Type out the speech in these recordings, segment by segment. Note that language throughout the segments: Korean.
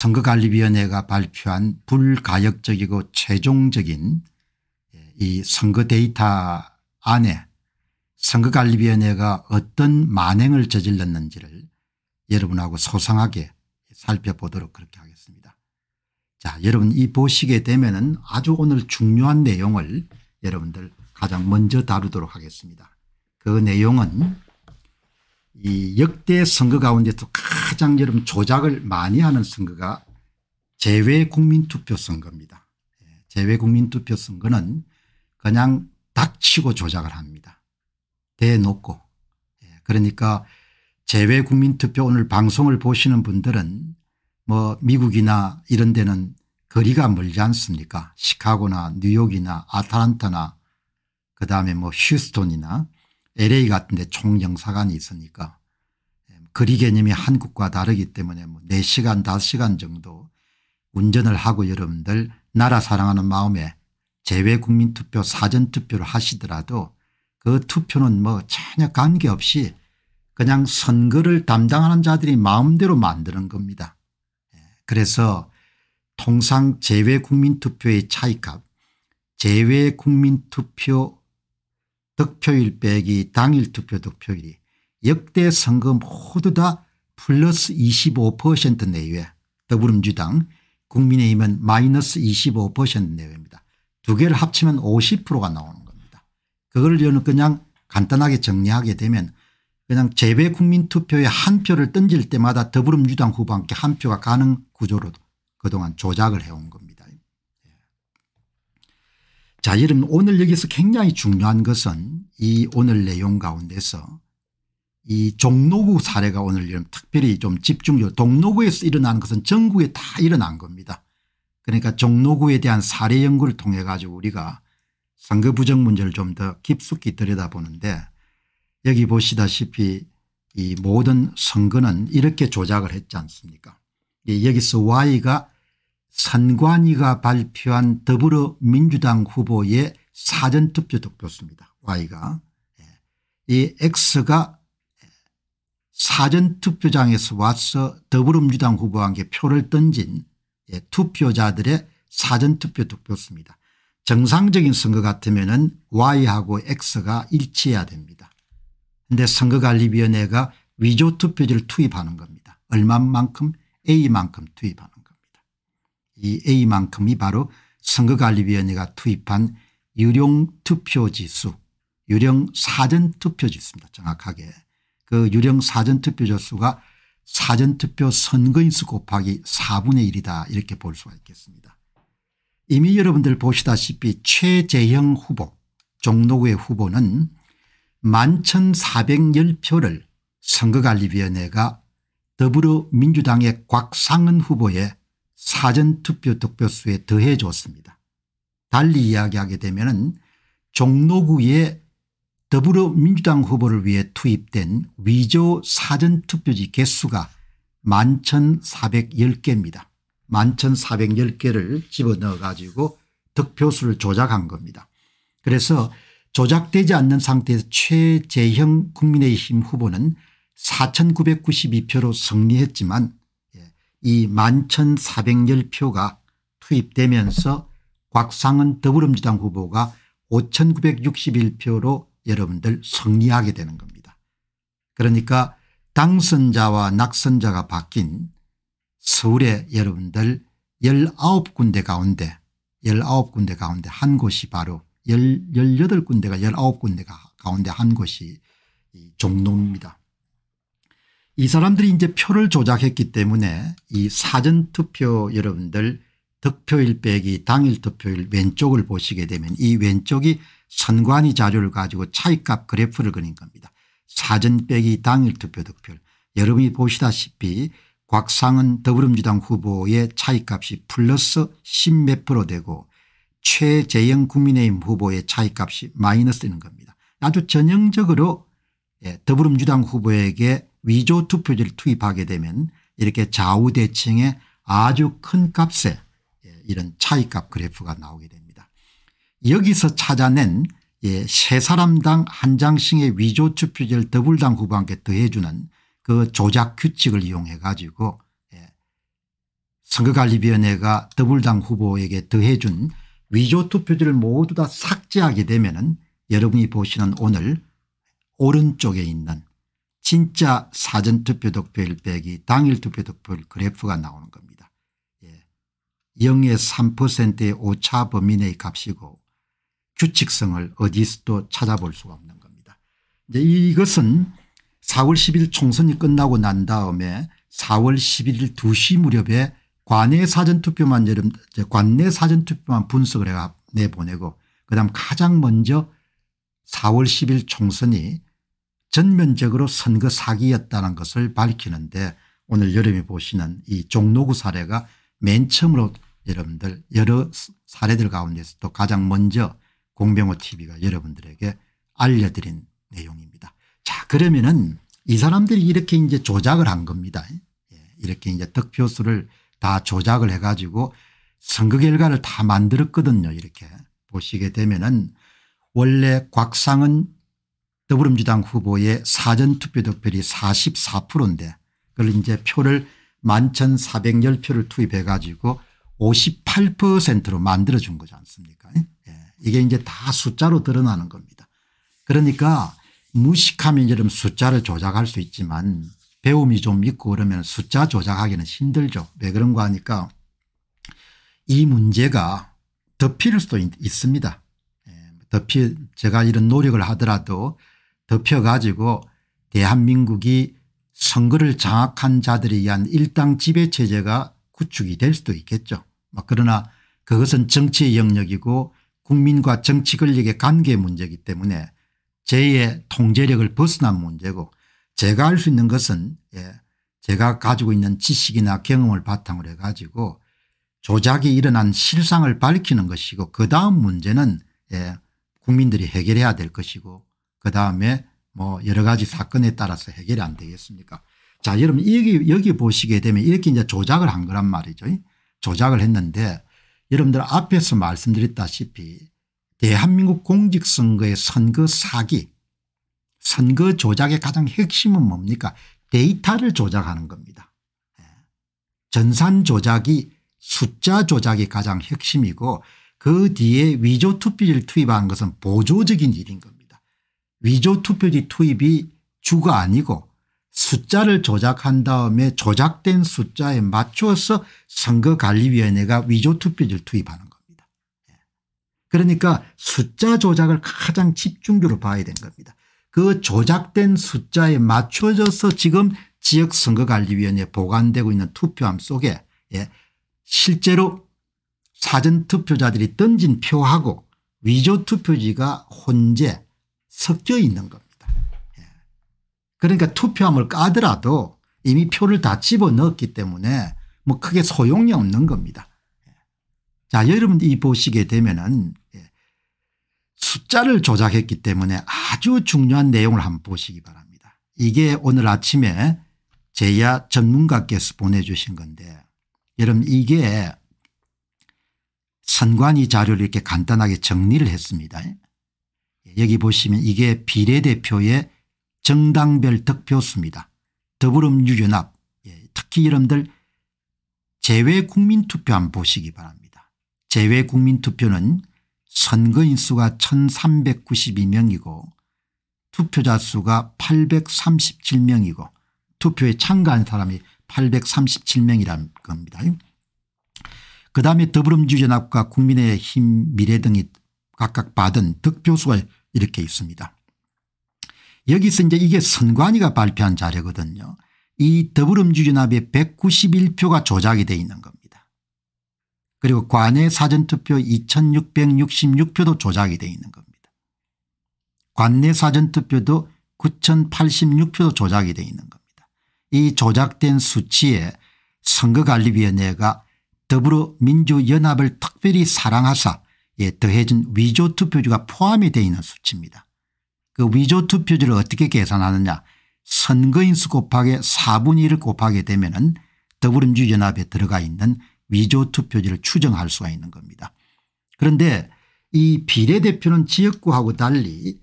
선거관리위원회가 발표한 불가역적이고 최종적인 예, 이 선거 데이터 안에 선거관리위원회가 어떤 만행을 저질렀는지를 여러분하고 소상하게 살펴보도록 그렇게 하겠습니다. 자 여러분 이 보시게 되면 은 아주 오늘 중요한 내용을 여러분들 가장 먼저 다루도록 하겠습니다. 그 내용은 이 역대 선거 가운데도 가장 여러분 조작을 많이 하는 선거가 제외국민투표 선거입니다. 예, 재외국민투표 선거는 그냥 닥치고 조작을 합니다. 대놓고. 예, 그러니까 재외국민투표 오늘 방송을 보시는 분들은 뭐 미국이나 이런 데는 거리가 멀지 않습니까 시카고나 뉴욕이나 아틀란타나 그다음에 뭐 휴스턴이나 LA 같은 데 총영사관이 있으니까 거리 예, 개념이 한국과 다르기 때문에 뭐 4시간 5시간 정도 운전을 하고 여러분들 나라 사랑하는 마음에 재외국민투표 사전투표를 하시더라도 그 투표는 뭐 전혀 관계없이 그냥 선거를 담당하는 자들이 마음대로 만드는 겁니다. 예, 그래서 통상 재외국민투표의 차이값 재외국민투표 득표율 빼기 당일 투표 득표율이 역대 선거 모두 다 플러스 25% 내외 더불어민주당 국민의힘은 마이너스 25% 내외입니다. 두 개를 합치면 50%가 나오는 겁니다. 그걸 저는 그냥 간단하게 정리하게 되면 그냥 재배 국민투표에 한 표를 던질 때마다 더불어민주당 후보 함께 한 표가 가는 구조로 그동안 조작을 해온 겁니다. 자 여러분 오늘 여기서 굉장히 중요한 것은 이 오늘 내용 가운데서 이 종로구 사례가 오늘 여러분 특별히 좀 집중적으로 동로구에서 일어난 것은 전국에 다 일어난 겁니다. 그러니까 종로구에 대한 사례 연구를 통해 가지고 우리가 선거 부정 문제를 좀 더 깊숙이 들여다보는데 여기 보시다시피 이 모든 선거는 이렇게 조작을 했지 않습니까 예, 여기서 y가 선관위가 발표한 더불어민주당 후보의 사전투표 득표수입니다. Y가. 예. 이 X가 사전투표장에서 와서 더불어민주당 후보에게 표를 던진 예, 투표자들의 사전투표 득표수입니다. 정상적인 선거 같으면 은 Y하고 X가 일치해야 됩니다. 그런데 선거관리위원회가 위조투표지를 투입하는 겁니다. 얼마만큼 A만큼 투입하는 이 A만큼이 바로 선거관리위원회가 투입한 유령 투표지수 유령 사전 투표지수입니다. 정확하게 그 유령 사전 투표지수가 사전투표 선거인수 곱하기 4분의 1이다 이렇게 볼 수가 있겠습니다. 이미 여러분들 보시다시피 최재형 후보 종로구의 후보는 11,410표를 선거관리위원회가 더불어민주당의 곽상은 후보에 사전투표 득표수에 더해 줬습니다. 달리 이야기하게 되면 종로구의 더불어민주당 후보를 위해 투입된 위조 사전투표지 개수가 11,410개입니다. 11,410개를 집어넣어 가지고 득표수를 조작한 겁니다. 그래서 조작되지 않는 상태에서 최재형 국민의힘 후보는 4,992표로 승리했지만 이 11,410표가 투입되면서 곽상은 더불어민주당 후보가 5,961표로 여러분들 승리하게 되는 겁니다. 그러니까 당선자와 낙선자가 바뀐 서울의 여러분들 19군데 가운데 19군데 가운데 한 곳이 바로 18군데가 19군데가 운데한 곳이 종로입니다. 이 사람들이 이제 표를 조작했기 때문에 이 사전투표 여러분들 득표일 빼기 당일 투표일 왼쪽을 보시게 되면 이 왼쪽이 선관위 자료를 가지고 차이값 그래프를 그린 겁니다. 사전 빼기 당일 투표 득표율. 여러분이 보시다시피 곽상은 더불어민주당 후보의 차이값이 플러스 10몇 프로 되고 최재형 국민의힘 후보의 차이값이 마이너스 되는 겁니다. 아주 전형적으로 예, 더불어민주당 후보에게 위조 투표지를 투입하게 되면 이렇게 좌우 대칭의 아주 큰 값에 예, 이런 차이값 그래프가 나오게 됩니다. 여기서 찾아낸 예, 세 사람당 한 장씩의 위조 투표지를 더블당 후보한테 더해주는 그 조작 규칙을 이용해 가지고 예, 선거관리위원회가 더블당 후보에게 더해준 위조 투표지를 모두 다 삭제하게 되면 여러분이 보시는 오늘 오른쪽에 있는 진짜 사전투표 득표율 빼기 당일 투표 득표율 그래프가 나오는 겁니다. 예. 0의 3%의 오차 범위 내의 값이고 규칙성을 어디서도 찾아볼 수가 없는 겁니다. 이제 이것은 4월 10일 총선이 끝나고 난 다음에 4월 11일 2시 무렵에 관내 사전투표만 여름 관내 사전투표만 분석을 해 내보내고 그다음 가장 먼저 4월 10일 총선이 전면적으로 선거 사기였다는 것을 밝히는데 오늘 여러분이 보시는 이 종로구 사례가 맨 처음으로 여러분들 여러 사례들 가운데서도 가장 먼저 공병호 tv가 여러분들에게 알려드린 내용입니다. 자 그러면은 이 사람들이 이렇게 이제 조작을 한 겁니다. 예, 이렇게 이제 득표수를 다 조작을 해가지고 선거 결과를 다 만들었거든요. 이렇게 보시게 되면은 원래 곽상은 더불어민주당 후보의 사전투표 득표율이 44%인데 그걸 이제 표를 11,410표를 투입해 가지고 58%로 만들어 준 거지 않습니까 예? 예. 이게 이제 다 숫자로 드러나는 겁니다. 그러니까 무식하면 이런 숫자를 조작할 수 있지만 배움이 좀 있고 그러면 숫자 조작하기는 힘들죠. 왜 그런가 하니까 이 문제가 덮일 수도 있, 습니다 덮일 예. 제가 이런 노력을 하더라도 덮여가지고 대한민국이 선거를 장악한 자들에 의한 일당 지배체제가 구축이 될 수도 있겠죠. 그러나 그것은 정치의 영역이고 국민과 정치 권력의 관계 문제이기 때문에 제의 통제력을 벗어난 문제고 제가 할수 있는 것은 예 제가 가지고 있는 지식이나 경험을 바탕으로 해가지고 조작이 일어난 실상을 밝히는 것이고 그 다음 문제는 예 국민들이 해결해야 될 것이고 그다음에 뭐 여러 가지 사건에 따라서 해결이 안 되겠습니까 자 여러분 여기 여기 보시게 되면 이렇게 이제 조작을 한 거란 말이죠. 조작을 했는데 여러분들 앞에서 말씀드렸다시피 대한민국 공직선거의 선거 사기 선거 조작의 가장 핵심은 뭡니까 데이터를 조작하는 겁니다. 예. 전산 조작이 숫자 조작이 가장 핵심이고 그 뒤에 위조 투표를 투입한 것은 보조적인 일인 겁니다. 위조 투표지 투입이 주가 아니고 숫자를 조작한 다음에 조작된 숫자에 맞추어서 선거관리위원회가 위조 투표지를 투입하는 겁니다. 예. 그러니까 숫자 조작을 가장 집중적으로 봐야 된 겁니다. 그 조작된 숫자에 맞춰져서 지금 지역선거관리위원회에 보관되고 있는 투표함 속에 예, 실제로 사전투표자들이 던진 표하고 위조투표지가 혼재 섞여 있는 겁니다. 예. 그러니까 투표함을 까더라도 이미 표를 다 집어넣었기 때문에 뭐 크게 소용이 없는 겁니다. 예. 자 여러분들이 보시게 되면은 예. 숫자를 조작했기 때문에 아주 중요한 내용을 한번 보시기 바랍니다. 이게 오늘 아침에 제야 전문가께서 보내주신 건데 여러분 이게 선관위 자료를 이렇게 간단하게 정리를 했습니다. 여기 보시면 이게 비례대표의 정당별 득표수입니다. 더불어민주연합 예, 특히 여러분들 재외국민투표 한번 보시기 바랍니다. 재외국민투표는 선거인 수가 1392명이고 투표자 수가 837명이고 투표에 참가한 사람이 8 3 7명이라 겁니다. 그 다음에 더불어민주연합과 국민의힘 미래 등이 각각 받은 득표수가 이렇게 있습니다. 여기서 이제 이게 선관위가 발표한 자료거든요. 이 더불어민주연합의 191표가 조작이 되어 있는 겁니다. 그리고 관내 사전투표 2666표도 조작이 되어 있는 겁니다. 관내 사전투표도 9086표도 조작이 되어 있는 겁니다. 이 조작된 수치에 선거관리위원회가 더불어민주연합을 특별히 사랑하사 예, 더해진 위조 투표지가 포함이 되어 있는 수치입니다. 그 위조 투표지를 어떻게 계산하느냐 선거인수 곱하기 4분의 1을 곱하게 되면 은 더불어민주연합에 들어가 있는 위조 투표지를 추정할 수가 있는 겁니다. 그런데 이 비례대표는 지역구하고 달리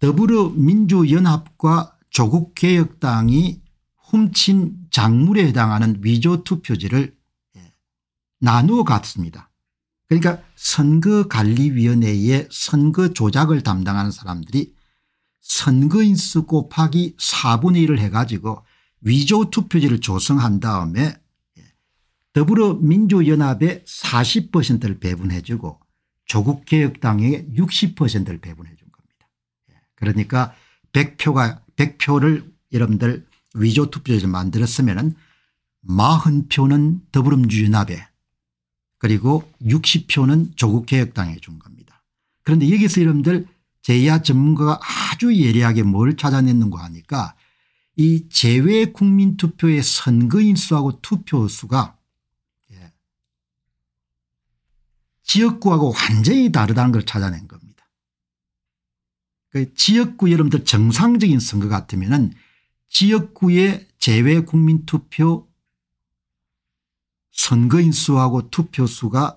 더불어민주연합과 조국개혁당이 훔친 작물에 해당하는 위조 투표지를 예, 나누어 갔습니다. 그러니까 선거관리위원회의 선거 조작을 담당하는 사람들이 선거인수 곱하기 4분의 1을 해가지고 위조 투표지를 조성한 다음에 더불어민주연합에 40%를 배분해 주고 조국개혁당에 60%를 배분해 준 겁니다. 그러니까 100표가 100표를 여러분들 위조 투표지를 만들었으면 은 40표는 더불어민주연합에 그리고 60표는 조국개혁당에 준 겁니다. 그런데 여기서 여러분들 제야 전문가가 아주 예리하게 뭘 찾아냈는가 하니까 이 제외 국민투표의 선거인수하고 투표수가 예. 지역구하고 완전히 다르다는 걸 찾아낸 겁니다. 그 지역구 여러분들 정상적인 선거 같으면 은 지역구의 제외 국민투표 선거인 수하고 투표 수가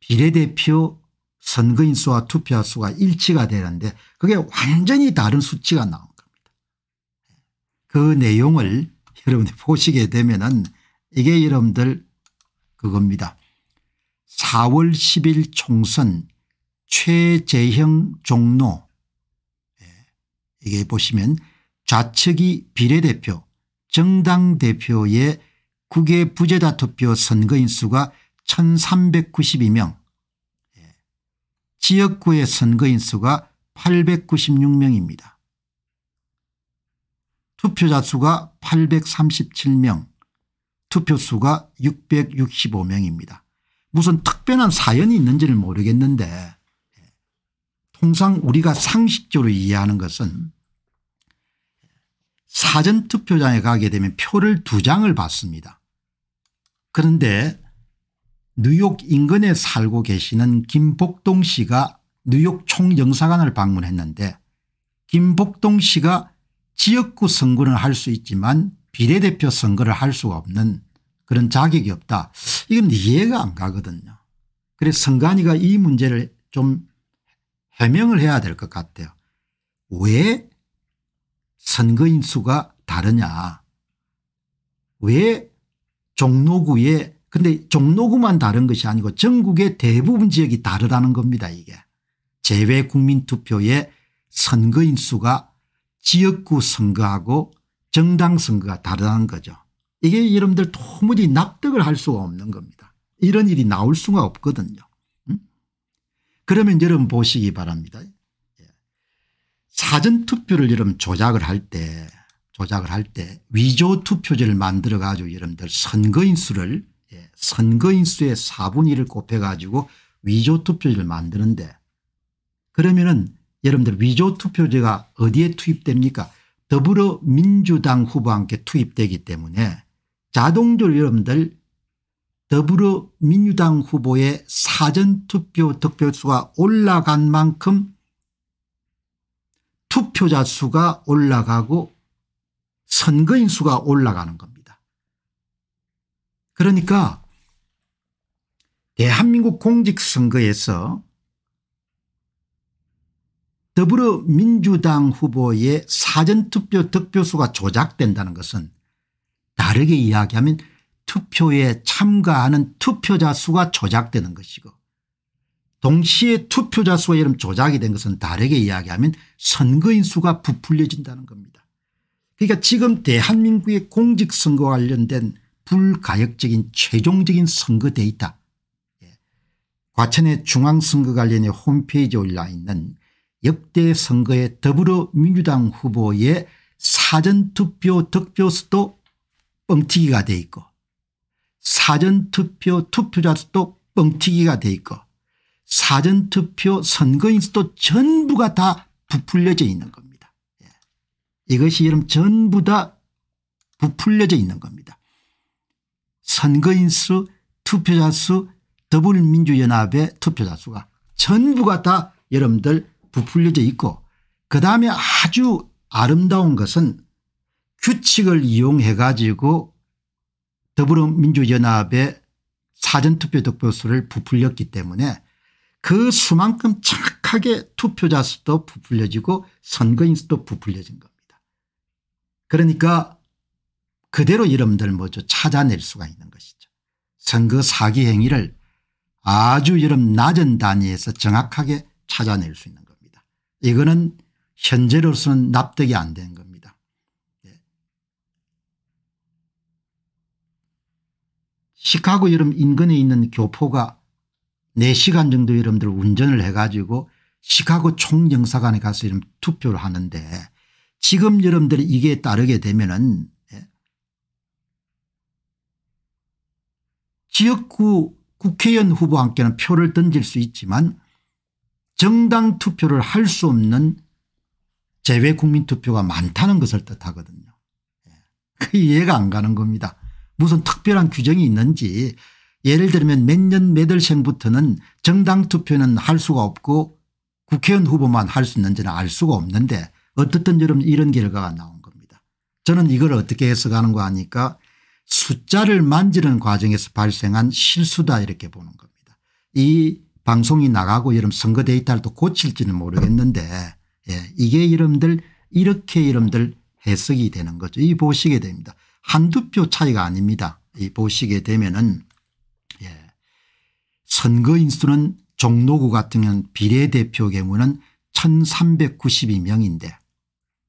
비례대표 선거인 수와 투표 수가 일치가 되는데 그게 완전히 다른 수치가 나온 겁니다. 그 내용을 여러분들이 보시게 되면은 이게 여러분들 그겁니다. 4월 10일 총선 최재형 종로 예, 이게 보시면 좌측이 비례대표 정당 대표의 국외 부재자 투표 선거인 수가 1392명 예. 지역구의 선거인 수가 896명입니다. 투표자 수가 837명 투표수가 665명입니다. 무슨 특별한 사연이 있는지는 모르겠는데 예. 통상 우리가 상식적으로 이해하는 것은 사전투표장에 가게 되면 표를 두 장을 받습니다. 그런데 뉴욕 인근에 살고 계시는 김복동 씨가 뉴욕 총영사관을 방문했는데 김복동 씨가 지역구 선거는 할 수 있지만 비례대표 선거를 할 수가 없는 그런 자격이 없다. 이건 이해가 안 가거든요. 그래서 선관위가 이 문제를 좀 해명을 해야 될 것 같아요. 왜 선거인 수가 다르냐 왜 종로구에 근데 종로구만 다른 것이 아니고 전국의 대부분 지역이 다르다는 겁니다 이게 제외 국민투표의 선거인 수가 지역구 선거하고 정당 선거가 다르다는 거죠 이게 여러분들 도무지 납득을 할 수가 없는 겁니다 이런 일이 나올 수가 없거든요 음? 그러면 여러분 보시기 바랍니다 사전투표를 여러분 조작을 할 때 조작을 할 때 위조 투표제를 만들어 가지고 여러분들 선거인수를 예, 선거인수의 4분의 1을 곱해 가지고 위조 투표제를 만드는데 그러면은 여러분들 위조 투표제가 어디에 투입됩니까 더불어민주당 후보와 함께 투입되기 때문에 자동적으로 여러분들 더불어민주당 후보의 사전투표 득표수가 올라간 만큼 투표자 수가 올라가고 선거인 수가 올라가는 겁니다. 그러니까 대한민국 공직선거에서 더불어민주당 후보의 사전투표 득표수가 조작된다는 것은 다르게 이야기하면 투표에 참가하는 투표자 수가 조작되는 것이고 동시에 투표자 수가 이름 조작이 된 것은 다르게 이야기하면 선거인 수가 부풀려진다는 겁니다. 그러니까 지금 대한민국의 공직선거 관련된 불가역적인 최종적인 선거 데이터 예. 과천의 중앙선거관련의 홈페이지에 올라 있는 역대 선거의 더불어민주당 후보의 사전투표 득표수도 뻥튀기가 돼 있고 사전투표 투표자 수도 뻥튀기가 돼 있고 사전투표 선거인수도 전부가 다 부풀려져 있는 겁니다. 예. 이것이 여러분 전부 다 부풀려져 있는 겁니다. 선거인수 투표자 수 더불민주연합의 투표자 수가 전부가 다 여러분들 부풀려져 있고 그다음에 아주 아름다운 것은 규칙을 이용해 가지고 더불어민주연합의 사전투표 득표수를 부풀렸기 때문에 그 수만큼 정확하게 투표자 수도 부풀려지고 선거인 수도 부풀려진 겁니다. 그러니까 그대로 여러분들 뭐죠 찾아낼 수가 있는 것이죠. 선거 사기 행위를 아주 여름 낮은 단위에서 정확하게 찾아낼 수 있는 겁니다. 이거는 현재로서는 납득이 안 되는 겁니다. 네. 시카고 여름 인근에 있는 교포가 4시간 정도 여러분들 운전을 해 가지고 시카고 총영사관에 가서 이런 투표를 하는데 지금 여러분들이 이게 따르게 되면은 예. 지역구 국회의원 후보한께는 표를 던질 수 있지만 정당 투표를 할 수 없는 재외 국민 투표가 많다는 것을 뜻하거든요. 예. 그 이해가 안 가는 겁니다. 무슨 특별한 규정이 있는지 예를 들면 몇 년몇 월생부터는 정당 투표는 할 수가 없고 국회의원 후보만 할 수 있는지는 알 수가 없는데 어떻든 여러분 이런 결과가 나온 겁니다. 저는 이걸 어떻게 해석하는가 하니까 숫자를 만지는 과정에서 발생한 실수다 이렇게 보는 겁니다. 이 방송이 나가고 여러분 선거 데이터를 또 고칠지는 모르겠는데 예, 이게 여러분들 이렇게 여러분들 해석이 되는 거죠. 이 보시게 됩니다. 한두 표 차이가 아닙니다. 이 보시게 되면은 선거 인수는 종로구 같은 경우는 비례대표 경우는 1392명인데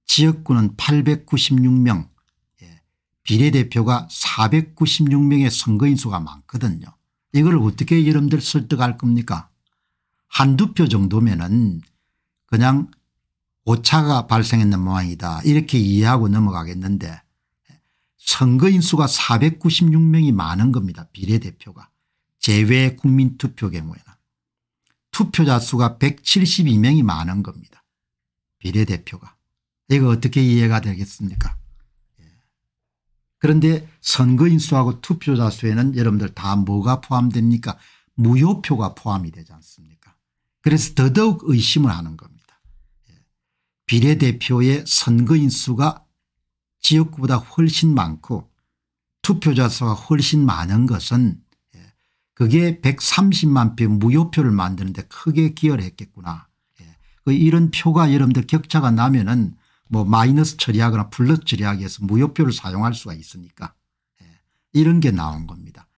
지역구는 896명 예, 비례대표가 496명의 선거인수가 많거든요. 이걸 어떻게 여러분들 설득할 겁니까 한두 표 정도면 은 그냥 오차가 발생했는 모양이다 이렇게 이해하고 넘어가겠는데 선거인수가 496명이 많은 겁니다 비례대표가. 제외 국민투표 경우에는 투표자 수가 172명이 많은 겁니다. 비례대표가. 이거 어떻게 이해가 되겠습니까 예. 그런데 선거인 수하고 투표자 수에는 여러분들 다 뭐가 포함됩니까 무효표가 포함이 되지 않습니까 그래서 더더욱 의심을 하는 겁니다. 예. 비례대표의 선거인 수가 지역구보다 훨씬 많고 투표자 수가 훨씬 많은 것은 그게 130만 표 무효표를 만드는데 크게 기여를 했겠구나. 예. 그 이런 표가 여러분들 격차가 나면 은뭐 마이너스 처리하거나 플러스 처리하기 위해서 무효표를 사용할 수가 있으니까 예. 이런 게 나온 겁니다.